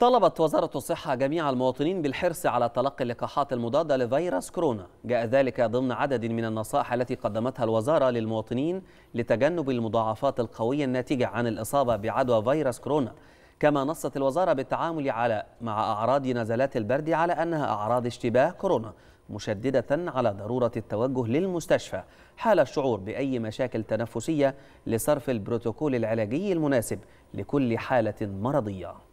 طلبت وزارة الصحة جميع المواطنين بالحرص على تلقي اللقاحات المضادة لفيروس كورونا جاء ذلك ضمن عدد من النصائح التي قدمتها الوزارة للمواطنين لتجنب المضاعفات القوية الناتجة عن الإصابة بعدوى فيروس كورونا كما نصت الوزارة بالتعامل على مع أعراض نزلات البرد على أنها أعراض اشتباه كورونا مشددة على ضرورة التوجه للمستشفى حال الشعور بأي مشاكل تنفسية لصرف البروتوكول العلاجي المناسب لكل حالة مرضية